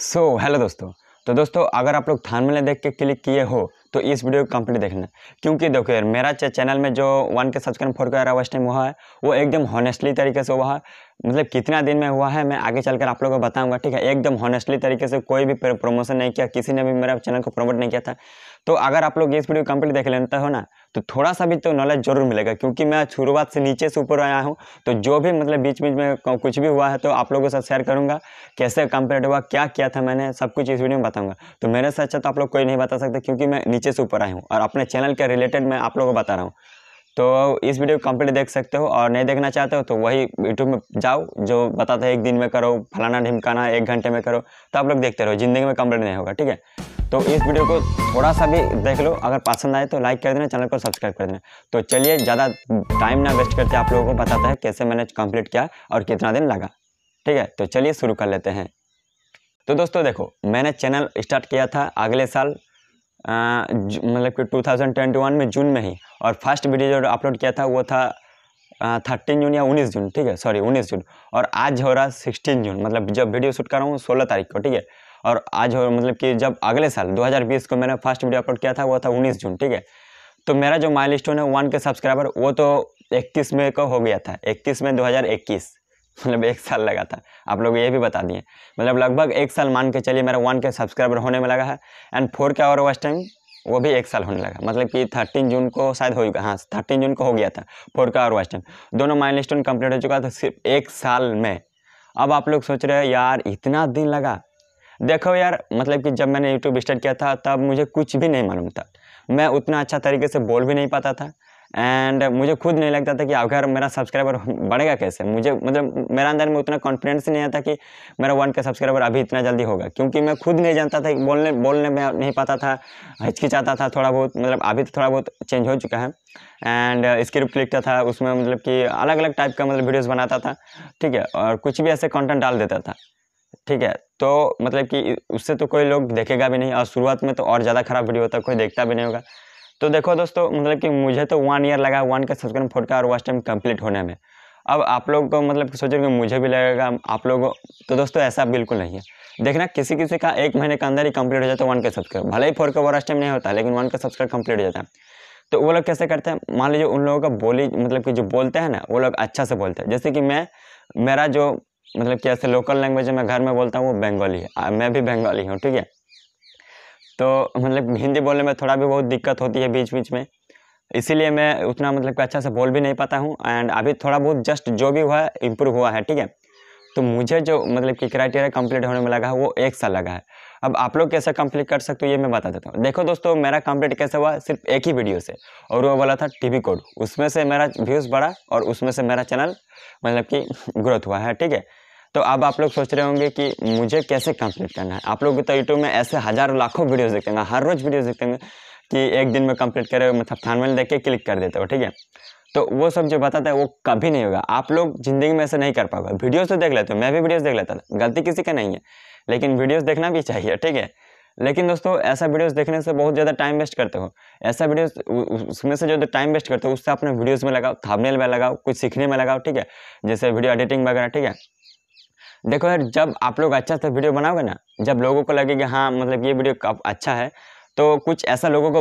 सो so, hello दोस्तों तो दोस्तों अगर आप लोग थान में देख के क्लिक किए हो तो इस वीडियो को कंप्लीट देखना क्योंकि देखो यार मेरा चैनल में जो वन के सब्सक्राइब फोर का वर्ष टाइम हुआ है वो एकदम हॉनेस्टली तरीके से हुआ है मतलब कितना दिन में हुआ है मैं आगे चलकर आप लोगों को बताऊंगा ठीक है एकदम हॉनेस्टली तरीके से कोई भी प्रमोशन नहीं किया किसी ने भी मेरा चैनल को प्रमोट नहीं किया था तो अगर आप लोग इस वीडियो कंप्लीट देख लेते हो ना तो थोड़ा सा भी तो नॉलेज जरूर मिलेगा क्योंकि मैं शुरुआत से नीचे से ऊपर आया हूँ तो जो भी मतलब बीच बीच में कुछ भी हुआ है तो आप लोगों के साथ शेयर करूँगा कैसे कंप्लीट हुआ क्या किया था मैंने सब कुछ इस वीडियो में बताऊँगा तो मेरे से अच्छा तो आप लोग कोई नहीं बता सकते क्योंकि मैं नीचे से ऊपर आया हूँ और अपने चैनल के रिलेटेड मैं आप लोगों को बता रहा हूँ तो इस वीडियो को कम्प्लीट देख सकते हो और नहीं देखना चाहते हो तो वही यूट्यूब में जाओ जो बताता है एक दिन में करो फलाना ढिमकाना एक घंटे में करो तो आप लोग देखते रहो जिंदगी में कम्प्लीट नहीं होगा ठीक है तो इस वीडियो को थोड़ा सा भी देख लो अगर पसंद आए तो लाइक कर देना चैनल को सब्सक्राइब कर देना तो चलिए ज़्यादा टाइम ना वेस्ट करते आप लोगों को बताता है कैसे मैंने कम्प्लीट किया और कितना दिन लगा ठीक है तो चलिए शुरू कर लेते हैं तो दोस्तों देखो मैंने चैनल स्टार्ट किया था अगले साल मतलब कि 2021 में जून में ही और फर्स्ट वीडियो जो अपलोड किया था वो था थर्टीन जून या उन्नीस जून ठीक है सॉरी उन्नीस जून और आज हो रहा सिक्सटीन जून मतलब जब वीडियो शूट कर रहा हूँ सोलह तारीख को ठीक है और आज हो मतलब कि जब अगले साल 2020 को मैंने फर्स्ट वीडियो अपलोड किया था वो था उन्नीस जून ठीक है तो मेरा जो माइल है वन के सब्सक्राइबर वो तो इकतीस मई को हो गया था इकतीस मई दो मतलब एक साल लगा था आप लोग ये भी बता दिए मतलब लगभग एक साल मान के चलिए मेरा वन के सब्सक्राइबर होने में लगा है एंड फोर के और उस टाइम वो भी एक साल होने लगा मतलब कि थर्टीन जून को शायद हो गया हाँ थर्टीन जून को हो गया था फोर का और वास्ट टाइम दोनों माइल स्टोन कम्प्लीट हो चुका था सिर्फ एक साल में अब आप लोग सोच रहे हैं यार इतना दिन लगा देखो यार मतलब कि जब मैंने यूट्यूब स्टार्ट किया था तब मुझे कुछ भी नहीं मालूम था मैं उतना अच्छा तरीके से बोल भी नहीं पाता था एंड मुझे खुद नहीं लगता था कि अगर मेरा सब्सक्राइबर बढ़ेगा कैसे मुझे मतलब मेरा अंदर में उतना कॉन्फिडेंस नहीं आता कि मेरा वन का सब्सक्राइबर अभी इतना जल्दी होगा क्योंकि मैं खुद नहीं जानता था बोलने बोलने में नहीं पाता था हिचकिचाता था थोड़ा बहुत मतलब अभी तो थोड़ा बहुत चेंज हो चुका है एंड स्क्रिप्ट लिखता था उसमें मतलब कि अलग अलग टाइप का मतलब वीडियोज़ बनाता था ठीक है और कुछ भी ऐसे कॉन्टेंट डाल देता था ठीक है तो मतलब कि उससे तो कोई लोग देखेगा भी नहीं और शुरुआत में तो और ज़्यादा खराब वीडियो होता कोई देखता भी नहीं होगा तो देखो दोस्तों मतलब कि मुझे तो वन ईयर लगा वन का सब्सक्राइब फोर का और वर्स्ट टाइम कंप्लीट होने में अब आप लोग को मतलब सोचो कि मुझे भी लगेगा आप लोग तो दोस्तों ऐसा बिल्कुल नहीं है देखना किसी किसी का एक महीने के अंदर ही कंप्लीट हो जाता है वन के सब्सक्राइब भले ही फोर का वर्ष टाइम नहीं होता लेकिन वन का सब्सक्राइब कंप्लीट हो जाता है तो वो लोग कैसे करते हैं मान लीजिए उन लोगों का बोली मतलब कि जो बोलते हैं ना वो लोग अच्छा से बोलते हैं जैसे कि मैं मेरा जो मतलब कि ऐसे लोकल लैंग्वेज मैं घर में बोलता हूँ वो बंगाली है मैं भी बंगाली हूँ ठीक है तो मतलब हिंदी बोलने में थोड़ा भी बहुत दिक्कत होती है बीच बीच में इसीलिए मैं उतना मतलब अच्छा से बोल भी नहीं पाता हूँ एंड अभी थोड़ा बहुत जस्ट जो भी हुआ है इम्प्रूव हुआ है ठीक है तो मुझे जो मतलब कि क्राइटेरिया कंप्लीट होने में लगा है वो एक साल लगा है अब आप लोग कैसे कंप्लीट कर सकते हो ये मैं बता देता हूँ देखो दोस्तों मेरा कंप्लीट कैसे हुआ सिर्फ एक ही वीडियो से और वो बोला था टीवी कोड उसमें से मेरा व्यूज़ बढ़ा और उसमें से मेरा चैनल मतलब कि ग्रोथ हुआ है ठीक है तो अब आप लोग सोच रहे होंगे कि मुझे कैसे कंप्लीट करना है आप लोग तो यूट्यूब में ऐसे हज़ारों लाखों वीडियोस देखेंगे हर रोज़ वीडियोस देखेंगे कि एक दिन में कंप्लीट करे मतलब थानवेल देख के क्लिक कर देते हो ठीक है तो वो सब जो बताता है वो कभी नहीं होगा आप लोग ज़िंदगी में ऐसे नहीं कर पाओगे वीडियोज़ तो देख लेते हो मैं भी वीडियोज़ देख लेता था गलती किसी का नहीं है लेकिन वीडियोज़ देखना भी चाहिए ठीक है लेकिन दोस्तों ऐसा वीडियोस देखने से बहुत ज़्यादा टाइम वेस्ट करते हो ऐसा वीडियोस उसमें से जो टाइम तो वेस्ट करते हो उससे अपने वीडियोस में लगाओ थंबनेल में लगाओ कुछ सीखने में लगाओ ठीक है जैसे वीडियो एडिटिंग वगैरह ठीक है देखो यार जब आप लोग अच्छा सा वीडियो बनाओगे ना जब लोगों को लगेगा हाँ मतलब ये वीडियो अच्छा है तो कुछ ऐसा लोगों को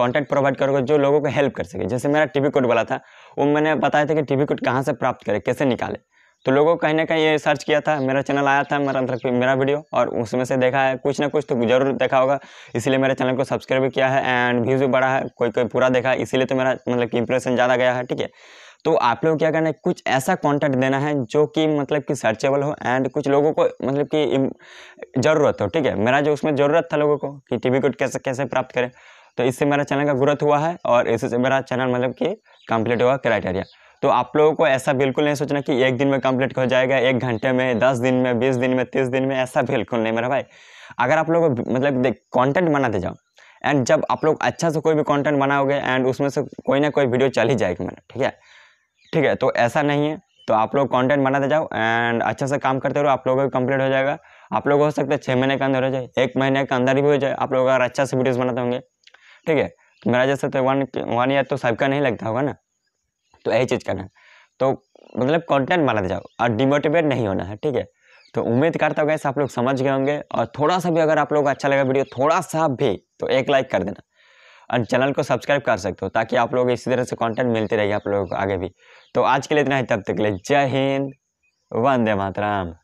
कॉन्टैक्ट प्रोवाइड करोगे जो लोगों को हेल्प कर सके जैसे मेरा टीवी कोड वाला था वो मैंने बताया था कि टीवी कोड कहाँ से प्राप्त करें कैसे निकाले तो लोगों को कहीं ना कहीं ये सर्च किया था मेरा चैनल आया था मेरा मतलब मेरा वीडियो और उसमें से देखा है कुछ ना कुछ तो जरूर देखा होगा इसलिए मेरे चैनल को सब्सक्राइब भी किया है एंड व्यूज़ भी बढ़ा है कोई कोई पूरा देखा है इसीलिए तो मेरा मतलब कि इंप्रेशन ज़्यादा गया है ठीक है तो आप लोग क्या करना है कुछ ऐसा कंटेंट देना है जो कि मतलब कि सर्चेबल हो एंड कुछ लोगों को मतलब कि ज़रूरत हो ठीक है मेरा जो उसमें ज़रूरत था लोगों को कि टी वी कोड कैसे कैसे प्राप्त करें तो इससे मेरा चैनल का ग्रोथ हुआ है और इससे मेरा चैनल मतलब कि कंप्लीट हुआ क्राइटेरिया तो आप लोगों को ऐसा बिल्कुल नहीं सोचना कि एक दिन में कंप्लीट हो जाएगा एक घंटे में दस दिन में बीस दिन में तीस दिन में ऐसा बिल्कुल नहीं मेरा भाई अगर आप लोग मतलब देख कॉन्टेंट बनाते जाओ एंड जब आप लोग अच्छा से कोई भी कंटेंट बनाओगे एंड उसमें से कोई ना कोई वीडियो चल ही जाएगी मेरा ठीक है ठीक है तो ऐसा नहीं है तो आप लोग कंटेंट बनाते जाओ एंड अच्छा से काम करते रहो आप लोगों का कंप्लीट हो जाएगा आप लोग हो सकता है छः महीने के अंदर हो जाए एक महीने के अंदर भी हो जाए आप लोग अगर अच्छा से वीडियोज़ बनाते होंगे ठीक है तो मेरा जैसे तो वन वन ईयर तो सबका नहीं लगता होगा ना तो यही चीज़ करना है तो मतलब कंटेंट बनाते जाओ और डिमोटिवेट नहीं होना है ठीक है तो उम्मीद करता हूँ गैस आप लोग समझ गए होंगे और थोड़ा सा भी अगर आप लोग अच्छा लगा वीडियो थोड़ा सा भी तो एक लाइक कर देना और चैनल को सब्सक्राइब कर सकते हो ताकि आप लोग इसी तरह से कंटेंट मिलते रहेगा आप लोगों को आगे भी तो आज के लिए इतना ही तब तक के लिए जय हिंद वंदे मातराम